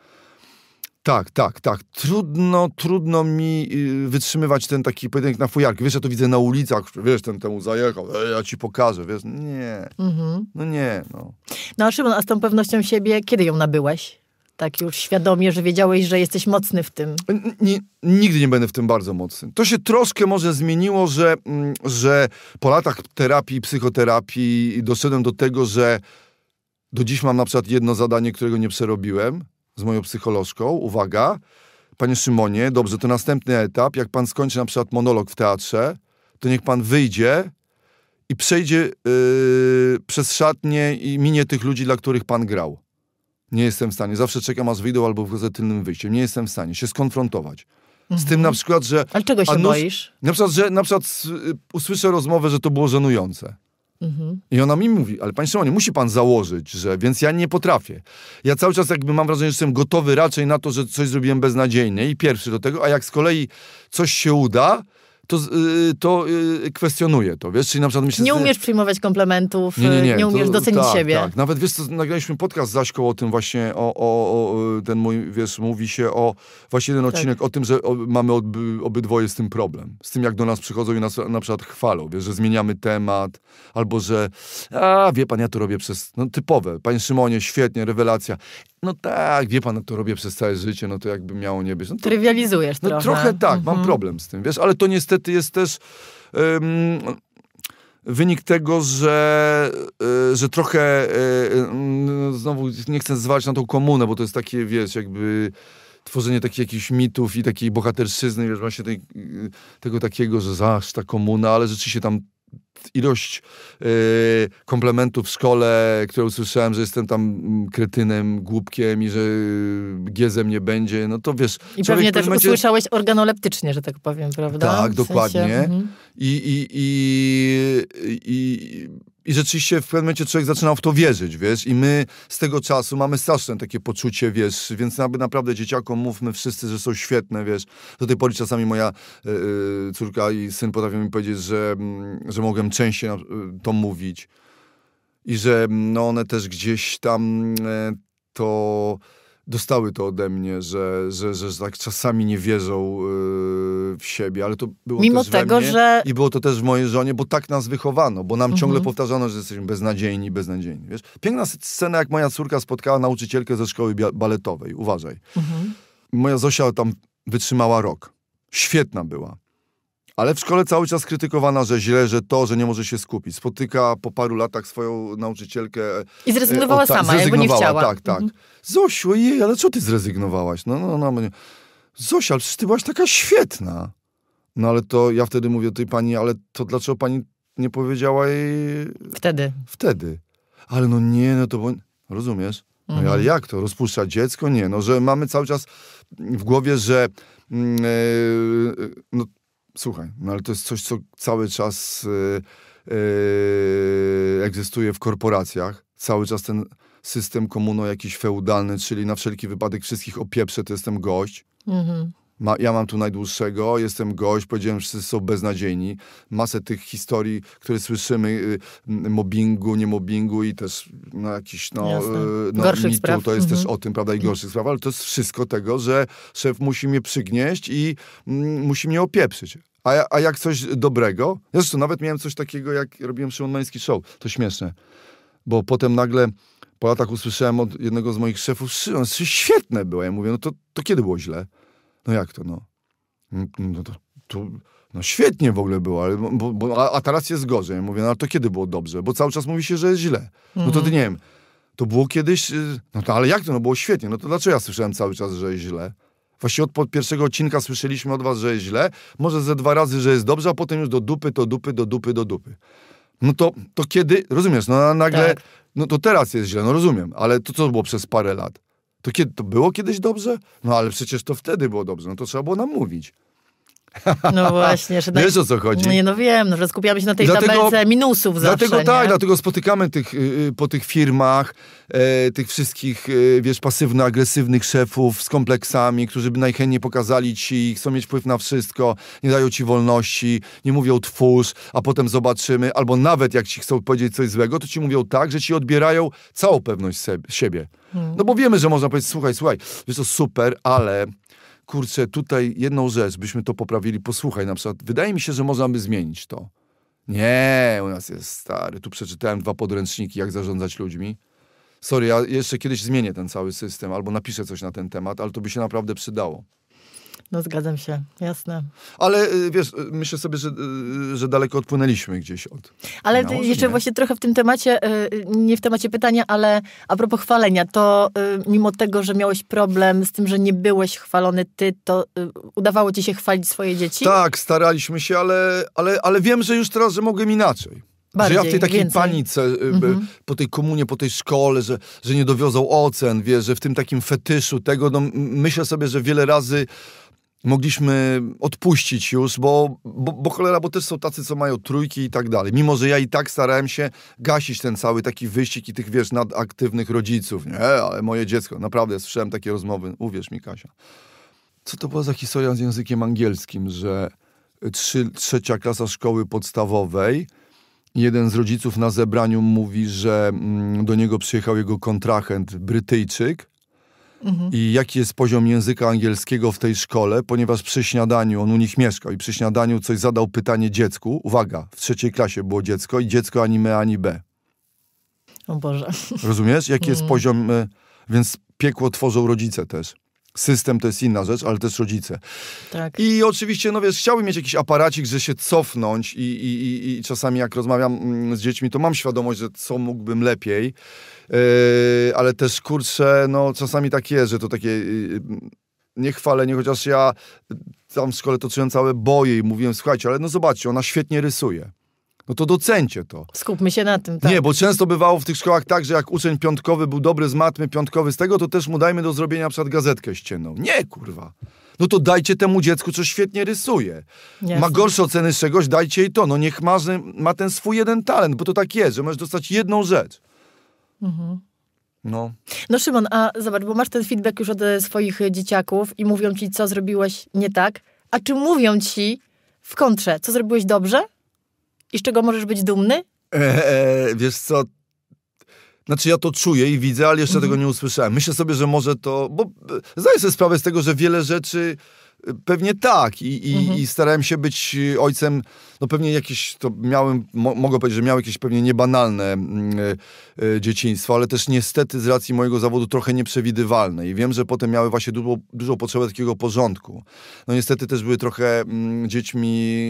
A: tak, tak, tak. Trudno, trudno mi wytrzymywać ten taki pojedynek na fujarki. Wiesz, ja to widzę na ulicach, wiesz, ten temu zajechał, e, ja ci pokażę, wiesz. Nie,
B: mm -hmm. no
A: nie, no.
B: No a Szymon, a z tą pewnością siebie, kiedy ją nabyłeś? tak już świadomie, że wiedziałeś, że jesteś mocny w tym? N
A: nigdy nie będę w tym bardzo mocny. To się troszkę może zmieniło, że, mm, że po latach terapii, psychoterapii doszedłem do tego, że do dziś mam na przykład jedno zadanie, którego nie przerobiłem z moją psycholożką. Uwaga, panie Szymonie, dobrze, to następny etap. Jak pan skończy na przykład monolog w teatrze, to niech pan wyjdzie i przejdzie yy, przez szatnie i minie tych ludzi, dla których pan grał. Nie jestem w stanie. Zawsze czekam, aż wyjdą albo wchodzę tylnym wyjściem. Nie jestem w stanie się skonfrontować. Z tym mhm. na przykład, że... Ale czego się boisz? Na przykład, że na przykład y, usłyszę rozmowę, że to było żenujące. Mhm. I ona mi mówi, ale panie Szymonie, musi pan założyć, że... Więc ja nie potrafię. Ja cały czas jakby mam wrażenie, że jestem gotowy raczej na to, że coś zrobiłem beznadziejnie i pierwszy do tego, a jak z kolei coś się uda, to, y, to y, kwestionuje, to, wiesz, czyli na przykład... Myślę, nie umiesz
B: przyjmować komplementów, nie, nie, nie. Y, nie umiesz to, docenić tak, siebie. Tak,
A: nawet, wiesz co, nagraliśmy podcast z Zaśką o tym właśnie, o, o, o, ten mój, wiesz, mówi się o, właśnie ten tak. odcinek tak. o tym, że mamy oby, obydwoje z tym problem, z tym jak do nas przychodzą i nas na przykład chwalą, wiesz, że zmieniamy temat, albo że, a wie pan, ja to robię przez, no typowe, panie Szymonie, świetnie, rewelacja. No tak, wie pan, to robię przez całe życie, no to jakby miało nie być. No to, Trywializujesz no trochę. trochę tak, mhm. mam problem z tym, wiesz, ale to niestety jest też um, wynik tego, że, y, że trochę, y, no, znowu nie chcę zwalać na tą komunę, bo to jest takie, wiesz, jakby tworzenie takich jakichś mitów i takiej bohaterszyzny, wiesz, właśnie tej, tego takiego, że zaś ta komuna, ale rzeczywiście tam ilość y, komplementów w szkole, które usłyszałem, że jestem tam mm, kretynem, głupkiem i że y, giezem nie będzie, no to wiesz... I pewnie też momencie... usłyszałeś
B: organoleptycznie, że tak powiem, prawda? Tak, w dokładnie. Sensie... Mhm.
A: I, i, i, i, i rzeczywiście w pewnym momencie człowiek zaczynał w to wierzyć, wiesz, i my z tego czasu mamy straszne takie poczucie, wiesz, więc aby naprawdę dzieciakom mówmy wszyscy, że są świetne, wiesz. Do tej pory czasami moja yy, córka i syn potrafią mi powiedzieć, że, yy, że mogłem częściej yy, to mówić i że mm, no, one też gdzieś tam to dostały to ode mnie, że, że, że, że tak czasami nie wierzą y, w siebie, ale to było Mimo też tego, że... i było to też w mojej żonie, bo tak nas wychowano, bo nam mhm. ciągle powtarzano, że jesteśmy beznadziejni, beznadziejni, wiesz. Piękna scena, jak moja córka spotkała nauczycielkę ze szkoły baletowej, uważaj. Mhm. Moja Zosia tam wytrzymała rok. Świetna była. Ale w szkole cały czas krytykowana, że źle, że to, że nie może się skupić. Spotyka po paru latach swoją nauczycielkę. I e, zrezygnowała o, ta, sama, zrezygnowała, jakby nie chciała. Tak, tak. Mhm. Zosiu, jej, ale co ty zrezygnowałaś? No, no, no. no. Zosia, ale ty byłaś taka świetna. No ale to ja wtedy mówię tej pani, ale to dlaczego pani nie powiedziała jej... Wtedy. Wtedy. Ale no nie, no to... Bo... Rozumiesz? No mhm. ale jak to? Rozpuszcza dziecko? Nie. No, że mamy cały czas w głowie, że yy, no, Słuchaj, no ale to jest coś, co cały czas yy, yy, egzystuje w korporacjach. Cały czas ten system komuno jakiś feudalny, czyli na wszelki wypadek wszystkich opieprzę, to jestem gość. Mhm. Ma, ja mam tu najdłuższego, jestem gość, powiedziałem, że wszyscy są beznadziejni. Masę tych historii, które słyszymy, y, mobbingu, nie mobbingu i też no, jakiś, no, y, no mitu, to jest mhm. też o tym, prawda, i gorszych spraw, ale to jest wszystko tego, że szef musi mnie przygnieść i mm, musi mnie opieprzyć. A, a jak coś dobrego, zresztą nawet miałem coś takiego, jak robiłem Szymon Mański Show, to śmieszne, bo potem nagle po latach usłyszałem od jednego z moich szefów, że świetne było. Ja mówię, no to, to kiedy było źle? No jak to, no? no? No to, to no świetnie w ogóle było, ale, bo, bo, a, teraz jest gorzej. Ja mówię, no ale to kiedy było dobrze? Bo cały czas mówi się, że jest źle. No to ty mhm. nie wiem, to było kiedyś, y, no to ale jak to, no było świetnie. No to dlaczego ja słyszałem cały czas, że jest źle? Właściwie od pierwszego odcinka słyszeliśmy od was, że jest źle, może ze dwa razy, że jest dobrze, a potem już do dupy, do dupy, do dupy, do dupy. No to, to kiedy, rozumiesz, no nagle, tak. no to teraz jest źle, no rozumiem, ale to co było przez parę lat? To, kiedy, to było kiedyś dobrze? No ale przecież to wtedy było dobrze, no to trzeba było nam mówić.
B: No właśnie. Że Wiesz tak- o co chodzi? No nie, no wiem, no, że skupiamy się na tej dlatego, tabelce minusów zawsze. Dlatego nie? tak,
A: dlatego spotykamy tych, y, y, po tych firmach, e, tych wszystkich, e, wiesz, pasywno-agresywnych szefów z kompleksami, którzy by najchętniej pokazali ci, chcą mieć wpływ na wszystko, nie dają ci wolności, nie mówią twórz, a potem zobaczymy, albo nawet jak ci chcą powiedzieć coś złego, to ci mówią tak, że ci odbierają całą pewność siebie. Hmm. No bo wiemy, że można powiedzieć, słuchaj, słuchaj, wiesz to super, ale kurczę, tutaj jedną rzecz, byśmy to poprawili, posłuchaj na przykład, wydaje mi się, że można by zmienić to. Nie, u nas jest stary, tu przeczytałem dwa podręczniki, jak zarządzać ludźmi. Sorry, ja jeszcze kiedyś zmienię ten cały system, albo napiszę coś na ten temat, ale to by się naprawdę przydało.
B: No zgadzam się, jasne.
A: Ale y, wiesz, y, myślę sobie, że, y, że daleko odpłynęliśmy gdzieś od.
B: Ale no, jeszcze nie? właśnie trochę w tym temacie, nie w temacie pytania, ale a propos chwalenia, to mimo tego, że miałeś problem z tym, że nie byłeś chwalony ty, to udawało ci się chwalić swoje dzieci? Tak,
A: staraliśmy się, ale, ale, ale wiem, że już teraz, że mogę inaczej. Bardziej, że ja w tej takiej więcej. panice mhm. po tej komunie, po tej szkole, że, że nie dowiozą ocen, wie, że w tym takim fetyszu tego, no, myślę sobie, że wiele razy mogliśmy odpuścić już, bo, bo, bo cholera, bo też są tacy, co mają trójki i tak dalej. Mimo, że ja i tak starałem się gasić ten cały taki wyścig i tych, wiesz, nadaktywnych rodziców. Nie, ale moje dziecko, naprawdę, słyszałem takie rozmowy. Uwierz mi, Kasia. Co to była za historia z językiem angielskim, że trzy, trzecia klasa szkoły podstawowej jeden z rodziców na zebraniu mówi, że mm, do niego przyjechał jego kontrahent, Brytyjczyk, Mhm. i jaki jest poziom języka angielskiego w tej szkole, ponieważ przy śniadaniu, on u nich mieszkał i przy śniadaniu coś zadał pytanie dziecku. Uwaga, w trzeciej klasie było dziecko i dziecko ani me, ani B.
B: O Boże. Rozumiesz, jaki jest mm. poziom...
A: E, więc piekło tworzą rodzice też system to jest inna rzecz, ale też rodzice.
B: Tak. I oczywiście,
A: no wiesz, chciałbym mieć jakiś aparacik, że się cofnąć i, i, i, i czasami jak rozmawiam mm, z dziećmi, to mam świadomość, że co mógłbym lepiej, yy, ale też, kurczę, no czasami tak jest, że to takie... Yy, chociaż ja tam w szkole toczyłem całe boje i mówiłem, słuchajcie, ale no zobaczcie, ona świetnie rysuje no to docencie to.
B: Skupmy się na tym, tak.
A: Nie, bo często bywało w tych szkołach tak, że jak uczeń piątkowy był dobry z matmy, piątkowy z tego, to też mu dajmy do zrobienia przed gazetkę ścienną. Nie, kurwa. No to dajcie temu dziecku, co świetnie rysuje.
B: Jasne. Ma gorsze
A: oceny z czegoś, dajcie jej to. No niech ma, ma ten swój jeden talent, bo to tak jest, że możesz dostać jedną rzecz. Mhm. No.
B: no Szymon, a zobacz, bo masz ten feedback już od e, swoich e, dzieciaków i mówią ci, co zrobiłeś nie tak, a czy mówią ci w kontrze, co zrobiłeś dobrze, i z czego możesz być dumny?
A: Eee, wiesz co, znaczy ja to czuję i widzę, ale jeszcze mhm. tego nie usłyszałem. Myślę sobie, że może to, bo e, zdaję sobie sprawę z tego, że wiele rzeczy Pewnie tak I, i, mhm. i starałem się być y, ojcem, no pewnie jakieś, to miałem, mo mogę powiedzieć, że miałem jakieś pewnie niebanalne y, y, dzieciństwo, ale też niestety z racji mojego zawodu trochę nieprzewidywalne i wiem, że potem miały właśnie dużo, dużo potrzebę takiego porządku. No niestety też były trochę y, dziećmi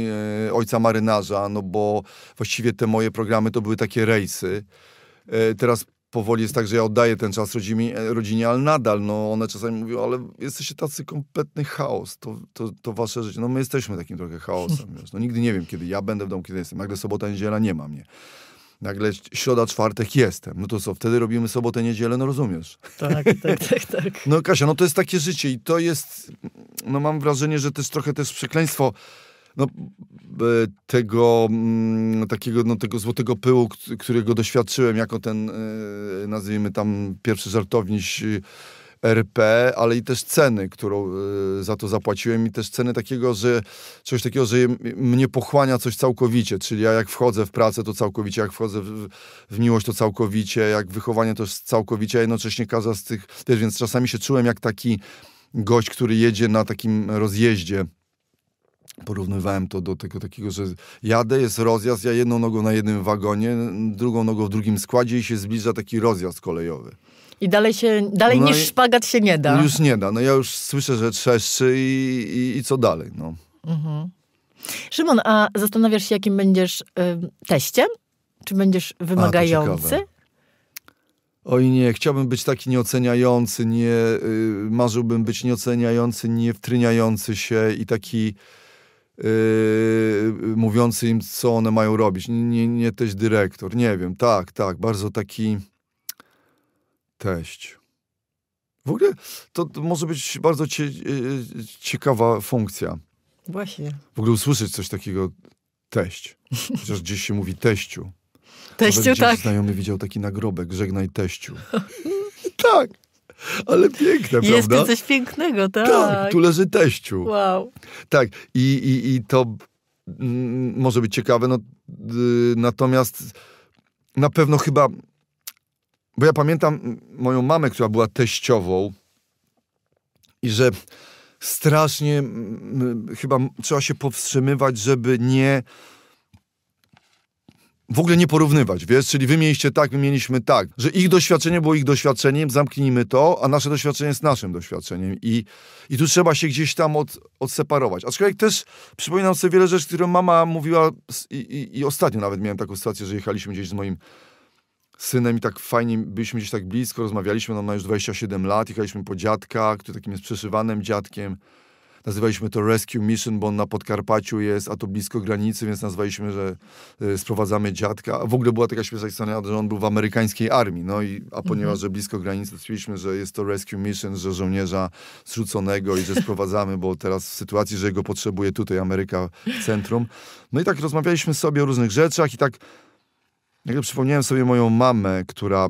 A: e, ojca marynarza, no bo właściwie te moje programy to były takie rejsy. Teraz powoli jest tak, że ja oddaję ten czas rodzinie, rodzinie ale nadal, no one czasami mówią, ale jesteście tacy kompletny chaos, to, to, to wasze życie. No my jesteśmy takim trochę chaosem, wiesz. No nigdy nie wiem, kiedy ja będę w domu, kiedy jestem. Nagle sobota, niedziela nie ma mnie. Nagle środa, czwartek jestem. No to co, wtedy robimy sobotę, niedzielę, no rozumiesz. Tak, tak, tak, tak. No Kasia, no to jest takie życie i to jest, no mam wrażenie, że też trochę też przekleństwo no, e, tego mm, takiego no, tego złotego pyłu, którego doświadczyłem jako ten, e, nazwijmy tam, pierwszy żartowniś y, RP, ale i też ceny, którą e, za to zapłaciłem i też ceny takiego, że coś takiego, że mnie pochłania coś całkowicie, czyli ja jak wchodzę w pracę, to całkowicie, jak wchodzę w, w miłość, to całkowicie, jak wychowanie, to całkowicie, a jednocześnie każda z tych, wiesz, więc czasami się czułem jak taki gość, który jedzie na takim rozjeździe Porównywałem to do tego takiego, że jadę, jest rozjazd, ja jedną nogą na jednym wagonie, drugą nogą w drugim składzie i się zbliża taki rozjazd kolejowy.
B: I dalej, się, dalej no niż szpagat się nie da. Już
A: nie da. No ja już słyszę, że trzeszczy i, i, i co dalej. No.
B: Mhm. Szymon, a zastanawiasz się, jakim będziesz y, teściem? Czy będziesz wymagający? A,
A: Oj nie, chciałbym być taki nieoceniający, nie, y, marzyłbym być nieoceniający, nie wtryniający się i taki Yy, mówiący im, co one mają robić. Nie, nie, nie dyrektor, nie wiem. Tak, tak, bardzo taki teść. W ogóle to może być bardzo cie, yy, ciekawa funkcja. Właśnie. W ogóle usłyszeć coś takiego teść. Chociaż gdzieś się mówi teściu. Teściu, Nawet tak. Znajomy widział taki nagrobek, żegnaj teściu.
B: tak.
A: Ale piękne, Jest prawda? Jest coś
B: pięknego, tak. Tak, tu
A: leży teściu. Wow. Tak, i, i, i to mm, może być ciekawe, no, y, natomiast na pewno chyba, bo ja pamiętam moją mamę, która była teściową i że strasznie mm, chyba trzeba się powstrzymywać, żeby nie w ogóle nie porównywać, wiesz? Czyli wy mieliście tak, my mieliśmy tak, że ich doświadczenie było ich doświadczeniem, zamknijmy to, a nasze doświadczenie jest naszym doświadczeniem. I, i tu trzeba się gdzieś tam od, odseparować. Aczkolwiek też przypominam sobie wiele rzeczy, które mama mówiła i, i, i ostatnio nawet miałem taką sytuację, że jechaliśmy gdzieś z moim synem i tak fajnie byliśmy gdzieś tak blisko, rozmawialiśmy, on ma już 27 lat, jechaliśmy po dziadka, który takim jest przeszywanym dziadkiem. Nazywaliśmy to Rescue Mission, bo on na Podkarpaciu jest, a to blisko granicy, więc nazwaliśmy, że y, sprowadzamy dziadka. W ogóle była taka śmieszna historia, że on był w amerykańskiej armii, no i, a ponieważ, mhm. że blisko granicy, stwierdziliśmy, że jest to Rescue Mission, że żołnierza zrzuconego i że sprowadzamy, bo teraz w sytuacji, że go potrzebuje tutaj Ameryka w centrum. No i tak rozmawialiśmy sobie o różnych rzeczach i tak, jak przypomniałem sobie moją mamę, która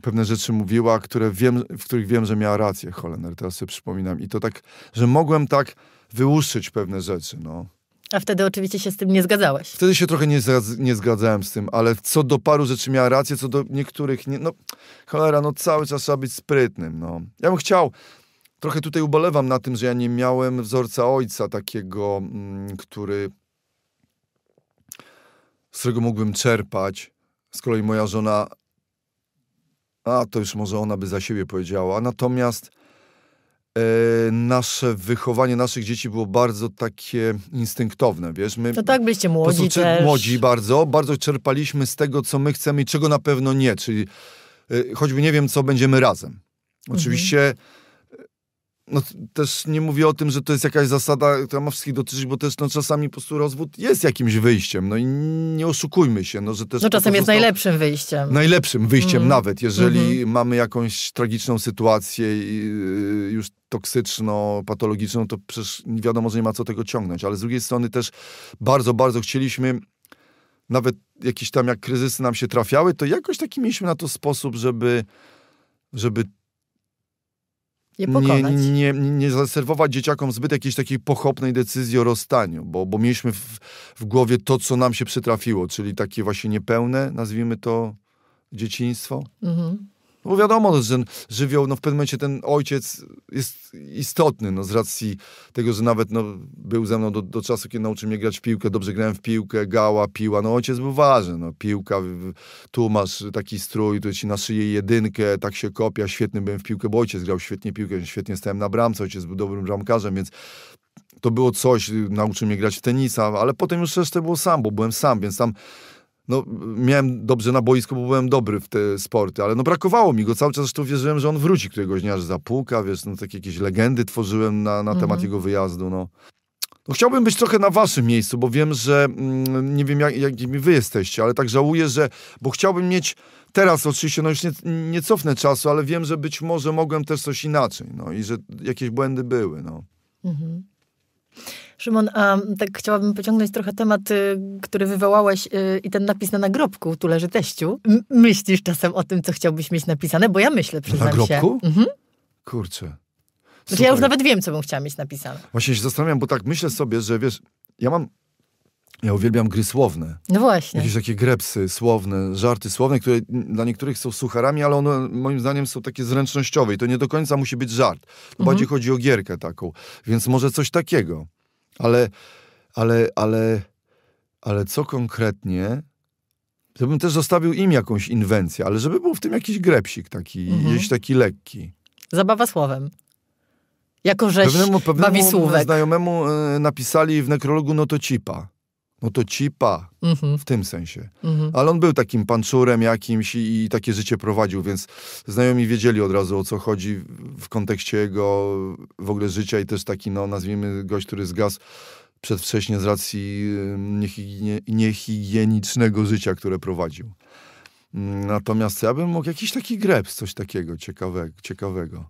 A: pewne rzeczy mówiła, które wiem, w których wiem, że miała rację Holender, teraz sobie przypominam. I to tak, że mogłem tak wyłuszczyć pewne rzeczy, no.
B: A wtedy oczywiście się z tym nie zgadzałeś.
A: Wtedy się trochę nie, nie zgadzałem z tym, ale co do paru rzeczy miała rację, co do niektórych nie, no cholera, no cały czas trzeba być sprytnym, no. Ja bym chciał, trochę tutaj ubolewam na tym, że ja nie miałem wzorca ojca takiego, mm, który, z którego mógłbym czerpać. Z kolei moja żona a to już może ona by za siebie powiedziała. Natomiast e, nasze wychowanie naszych dzieci było bardzo takie instynktowne, wiesz? My to
B: tak byliście młodzi prostu, też. Młodzi
A: bardzo, bardzo czerpaliśmy z tego, co my chcemy i czego na pewno nie, czyli e, choćby nie wiem, co będziemy razem. Mhm. Oczywiście mhm no, też nie mówię o tym, że to jest jakaś zasada, która ma wszystkich dotyczyć, bo też no, czasami po prostu rozwód jest jakimś wyjściem. No i nie oszukujmy się. No, że też no czasem jest najlepszym wyjściem. Najlepszym wyjściem mm. nawet, jeżeli mm -hmm. mamy jakąś tragiczną sytuację y, już toksyczną, patologiczną, to przecież wiadomo, że nie ma co tego ciągnąć. Ale z drugiej strony też bardzo, bardzo chcieliśmy nawet jakieś tam, jak kryzysy nam się trafiały, to jakoś taki mieliśmy na to sposób, żeby żeby
B: je pokonać. Nie,
A: nie, nie zaserwować dzieciakom zbyt jakiejś takiej pochopnej decyzji o rozstaniu, bo, bo mieliśmy w, w głowie to, co nam się przytrafiło, czyli takie właśnie niepełne, nazwijmy to, dzieciństwo. Mhm. No bo wiadomo, no, że ten żywioł, no w pewnym momencie ten ojciec jest istotny, no z racji tego, że nawet no, był ze mną do, do czasu, kiedy nauczył mnie grać w piłkę, dobrze grałem w piłkę, gała, piła, no ojciec był ważny, no piłka, tu masz taki strój, tu ci na szyję jedynkę, tak się kopia, świetny byłem w piłkę, bo ojciec grał świetnie piłkę, świetnie stałem na bramce, ojciec był dobrym bramkarzem, więc to było coś, nauczył mnie grać w tenisa, ale potem już resztę było sam, bo byłem sam, więc tam no, miałem dobrze na boisku, bo byłem dobry w te sporty, ale no brakowało mi go cały czas, zresztą wierzyłem, że on wróci któregoś dnia, że zapuka, wiesz, no takie jakieś legendy tworzyłem na, na mhm. temat jego wyjazdu, no. no. Chciałbym być trochę na waszym miejscu, bo wiem, że mm, nie wiem, jak, jakimi wy jesteście, ale tak żałuję, że, bo chciałbym mieć teraz oczywiście, no już nie, nie cofnę czasu, ale wiem, że być może mogłem też coś inaczej, no i że jakieś błędy były, no.
B: Mhm. Szymon, a tak chciałabym pociągnąć trochę temat, y, który wywołałeś y, i ten napis na nagrobku, tu leży teściu. myślisz czasem o tym, co chciałbyś mieć napisane? Bo ja myślę, przyznam na nagrobku? się. Mhm. Kurczę. Znaczy ja już nawet wiem, co bym chciała mieć napisane.
A: Właśnie się zastanawiam, bo tak myślę sobie, że wiesz, ja mam ja uwielbiam gry słowne. No właśnie. Jakieś takie grepsy słowne, żarty słowne, które dla niektórych są sucharami, ale one moim zdaniem są takie zręcznościowe i to nie do końca musi być żart. No mhm. bardziej chodzi o gierkę taką, więc może coś takiego. Ale, ale, ale, ale co konkretnie to bym też zostawił im jakąś inwencję, ale żeby był w tym jakiś grepsik taki, mhm. taki lekki.
B: Zabawa słowem. Jako rzeź pewnemu, pewnemu bawi słówek.
A: znajomemu e, napisali w nekrologu no to cipa no to cipa, mhm. w tym sensie. Mhm. Ale on był takim panczurem jakimś i, i, takie życie prowadził, więc znajomi wiedzieli od razu o co chodzi w kontekście jego w ogóle życia i też taki, no nazwijmy gość, który zgasł przedwcześnie z racji niehigienie, niehigienicznego życia, które prowadził. Mm, natomiast ja bym mógł jakiś taki greps, coś takiego ciekawego. ciekawego.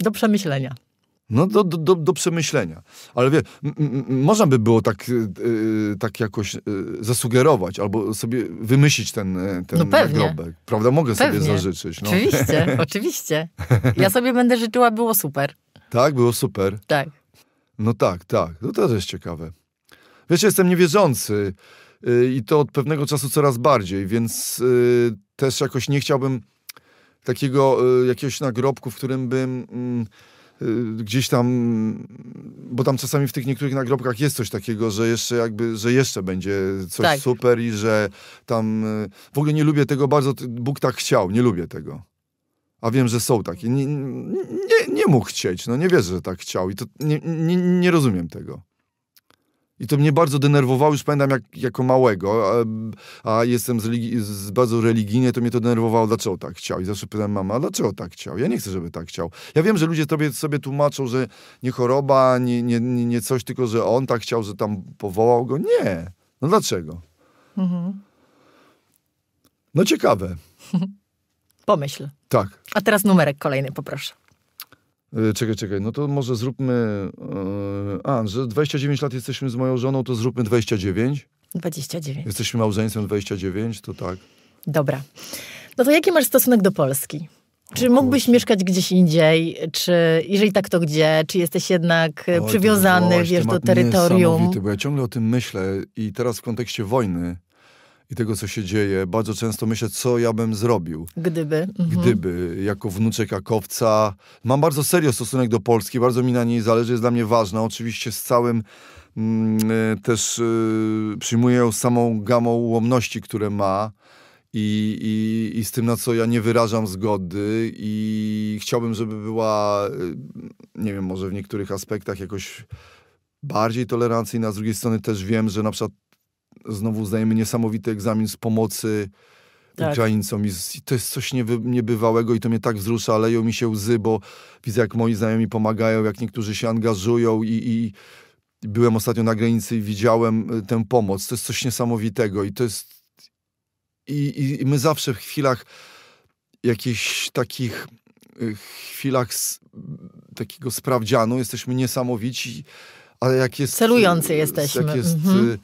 B: Do przemyślenia.
A: No do, do, do, przemyślenia. Ale wie, można by było tak, e, e, tak jakoś e, zasugerować, albo sobie wymyślić ten, ten no nagrobek. Prawda? Mogę pewnie. sobie zażyczyć. No. Oczywiście,
B: oczywiście. Ja sobie będę życzyła, było super.
A: Tak, było super. Tak. No tak, tak. No to też jest ciekawe. Wiesz, jestem niewierzący i to od pewnego czasu coraz bardziej, więc też jakoś nie chciałbym takiego jakiegoś nagrobku, w którym bym mm, Y, gdzieś tam, bo tam czasami w tych niektórych nagrobkach jest coś takiego, że jeszcze jakby, że jeszcze będzie coś tak. super i że tam, y, w ogóle nie lubię tego bardzo, Bóg tak chciał, nie lubię tego. A wiem, że są takie. Nie, nie, nie mógł chcieć, no nie wierzę, że tak chciał i to nie, nie, nie rozumiem tego. I to mnie bardzo denerwowało, już pamiętam jak, jako małego, a, a jestem z, religi- z bardzo religijnie, to mnie to denerwowało, dlaczego tak chciał. I zawsze pytałem mama, dlaczego tak chciał? Ja nie chcę, żeby tak chciał. Ja wiem, że ludzie sobie, sobie tłumaczą, że nie choroba, nie, nie, nie coś, tylko że on tak chciał, że tam powołał go. Nie. No dlaczego? Mhm. No ciekawe.
B: Pomyśl. Tak. A teraz numerek kolejny poproszę.
A: E, czekaj, czekaj, no to może zróbmy. E, a, że 29 lat jesteśmy z moją żoną, to zróbmy 29.
B: 29.
A: Jesteśmy małżeństwem 29, to tak.
B: Dobra. No to jaki masz stosunek do Polski? Czy mógłbyś mieszkać gdzieś indziej? Czy jeżeli tak, to gdzie? Czy jesteś jednak e, Oj, przywiązany, wiesz, do terytorium? Bo
A: ja ciągle o tym myślę i teraz w kontekście wojny i tego, co się dzieje. Bardzo często myślę, co ja bym zrobił.
B: Gdyby. Mhm.
A: Gdyby. Jako wnuczek Akowca. Mam bardzo serio stosunek do Polski, bardzo mi na niej zależy, jest dla mnie ważna. Oczywiście z całym mm, e, też y, przyjmuję ją samą gamą ułomności, które ma. I, i, I z tym, na co ja nie wyrażam zgody, i chciałbym, żeby była, e, nie wiem, może w niektórych aspektach jakoś bardziej tolerancyjna. Z drugiej strony też wiem, że na przykład znowu zdajemy niesamowity egzamin z pomocy tak. Ukraińcom. I to jest coś niewy, niebywałego i to mnie tak wzrusza, leją mi się łzy, bo widzę, jak moi znajomi pomagają, jak niektórzy się angażują i, i byłem ostatnio na granicy i widziałem y, tę pomoc. To jest coś niesamowitego i to jest... I, i my zawsze w chwilach jakichś takich y, chwilach z, takiego sprawdzianu jesteśmy niesamowici, ale jak jest...
B: Celujący jesteśmy. Jak jest... Mhm y,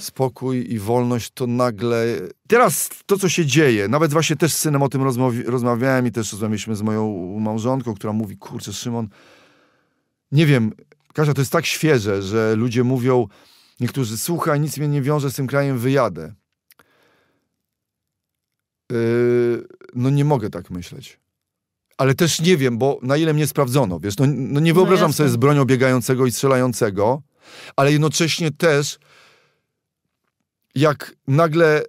A: spokój i wolność, to nagle. Teraz to, co się dzieje, nawet właśnie też z synem o tym rozmawi- rozmawiałem i też rozmawialiśmy z moją małżonką, która mówi: Kurczę, Szymon, nie wiem, Kasia, to jest tak świeże, że ludzie mówią, niektórzy słuchaj, nic mnie nie wiąże z tym krajem, wyjadę. Yy, no nie mogę tak myśleć. Ale też nie wiem, bo na ile mnie sprawdzono, wiesz, no, no nie no wyobrażam no sobie z bronią biegającego i strzelającego, ale jednocześnie też jak nagle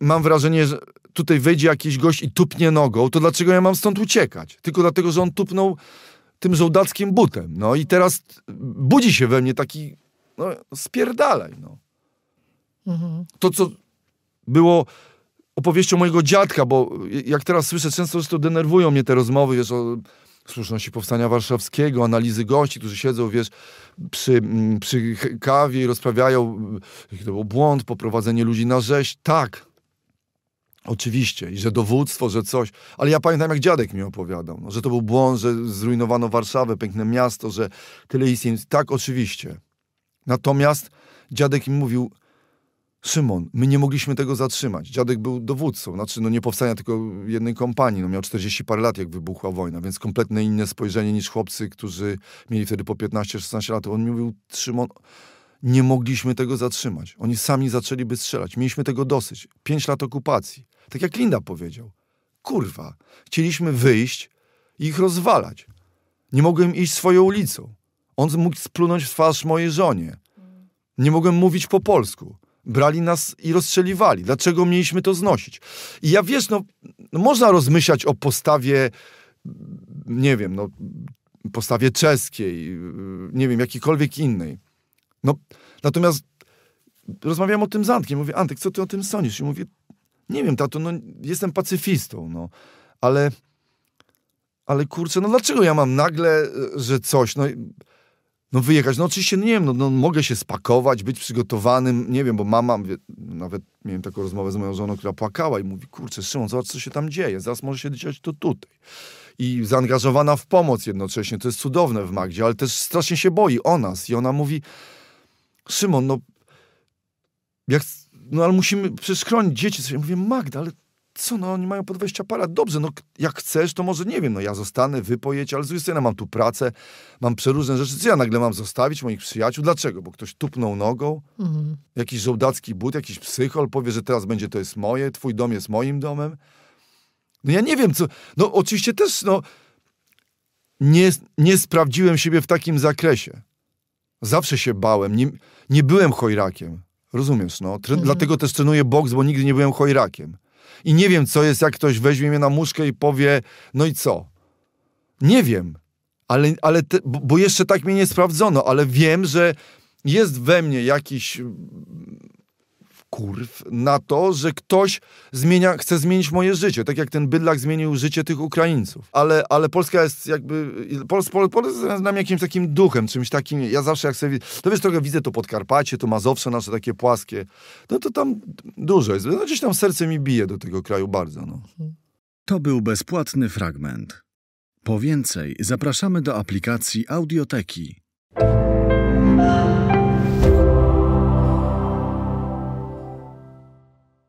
A: mam wrażenie, że tutaj wejdzie jakiś gość i tupnie nogą, to dlaczego ja mam stąd uciekać? Tylko dlatego, że on tupnął tym żołdackim butem. No i teraz budzi się we mnie taki, no spierdalaj, no. Mhm. To, co było opowieścią mojego dziadka, bo jak teraz słyszę, często to denerwują mnie te rozmowy, wiesz, o słuszności Powstania Warszawskiego, analizy gości, którzy siedzą, wiesz, przy, mm, przy kawie i rozprawiają, mm, jaki to był błąd, poprowadzenie ludzi na rzeź. Tak, Oczywiście, i że dowództwo, że coś. Ale ja pamiętam, jak dziadek mi opowiadał, no, że to był błąd, że zrujnowano Warszawę, piękne miasto, że tyle istnień. Tak, oczywiście. Natomiast dziadek mi mówił, Szymon, my nie mogliśmy tego zatrzymać. Dziadek był dowódcą, znaczy no nie powstania tylko jednej kompanii, no miał 40 parę lat jak wybuchła wojna, więc kompletnie inne spojrzenie niż chłopcy, którzy mieli wtedy po 15-16 lat. On mówił, Szymon, nie mogliśmy tego zatrzymać. Oni sami zaczęliby strzelać. Mieliśmy tego dosyć. Pięć lat okupacji. Tak jak Linda powiedział. Kurwa, chcieliśmy wyjść i ich rozwalać. Nie mogłem iść swoją ulicą. On mógł splunąć w twarz mojej żonie. Nie mogłem mówić po polsku brali nas i rozstrzeliwali. Dlaczego mieliśmy to znosić? I ja wiesz, no, no, można rozmyślać o postawie, nie wiem, no, postawie czeskiej, nie wiem, jakiejkolwiek innej. No, natomiast rozmawiam o tym z Antkiem. Mówię, Antek, co ty o tym sądzisz? I mówię, nie wiem, tato, no, jestem pacyfistą, no, ale ale kurczę, no dlaczego ja mam nagle, y, że coś, no no wyjechać. No oczywiście, no nie wiem, no, no, mogę się spakować, być przygotowanym, nie wiem, bo mama, wie, nawet miałem taką rozmowę z moją żoną, która płakała i mówi, kurczę, Szymon, zobacz, co się tam dzieje, zaraz może się dziać to tutaj. I zaangażowana w pomoc jednocześnie, to jest cudowne w Magdzie, ale też strasznie się boi o nas i ona mówi, Szymon, no, jak, no ale musimy przeschronić dzieci. Ja mówię, Magda, ale co, no oni mają po 20 parat, dobrze, no jak chcesz, to może, nie wiem, no ja zostanę, wy ale z drugiej strony mam tu pracę, mam przeróżne rzeczy, co ja nagle mam zostawić moich przyjaciół, dlaczego? Bo ktoś tupnął nogą, mhm. jakiś żołdacki but, jakiś psychol powie, że teraz będzie to jest moje, twój dom jest moim domem. No ja nie wiem, co, no oczywiście też, no nie, nie sprawdziłem siebie w takim zakresie. Zawsze się bałem, nie, nie byłem chojrakiem. Rozumiesz, no. mhm. Dlatego też trenuję boks, bo nigdy nie byłem chojrakiem. I nie wiem, co jest, jak ktoś weźmie mnie na muszkę i powie, no i co? Nie wiem, ale, ale te, bo jeszcze tak mnie nie sprawdzono, ale wiem, że jest we mnie jakiś kurw na to, że ktoś zmienia, chce zmienić moje życie, tak jak ten bydlak zmienił życie tych Ukraińców. Ale, ale Polska jest jakby, Polska Pol, Pol jest nam jakimś takim duchem, czymś takim, ja zawsze jak sobie, to wiesz, trochę widzę to Podkarpacie, to Mazowsze nasze takie płaskie, no to tam dużo jest, no gdzieś tam serce mi bije do tego kraju bardzo, no. To był bezpłatny fragment. Po więcej zapraszamy do aplikacji Audioteki.